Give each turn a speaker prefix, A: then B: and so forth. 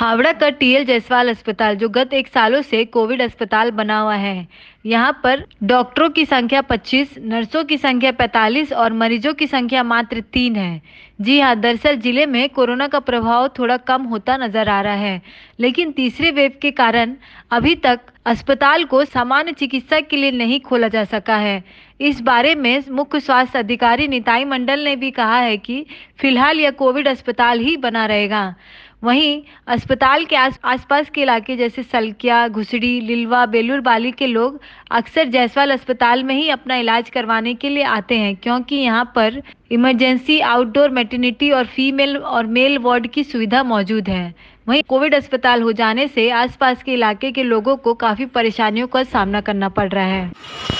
A: हावड़ा का टीएल जायसवाल अस्पताल जो गत एक सालों से कोविड अस्पताल बना हुआ है यहाँ पर डॉक्टरों की संख्या 25, नर्सों की संख्या 45 और मरीजों की संख्या मात्र तीन है जी हाँ दरअसल जिले में कोरोना का प्रभाव थोड़ा कम होता नजर आ रहा है लेकिन तीसरे वेव के कारण अभी तक अस्पताल को सामान्य चिकित्सा के लिए नहीं खोला जा सका है इस बारे में मुख्य स्वास्थ्य अधिकारी निताई मंडल ने भी कहा है कि फिलहाल यह कोविड अस्पताल ही बना रहेगा वहीं अस्पताल के आस आसपास के इलाके जैसे सलकिया घुसड़ी लिलवा बेलूर बाली के लोग अक्सर जायसवाल अस्पताल में ही अपना इलाज करवाने के लिए आते हैं क्योंकि यहाँ पर इमरजेंसी आउटडोर मेटर्निटी और फीमेल और मेल वार्ड की सुविधा मौजूद है वहीं कोविड अस्पताल हो जाने से आसपास के इलाके के लोगों को काफ़ी परेशानियों का सामना करना पड़ रहा है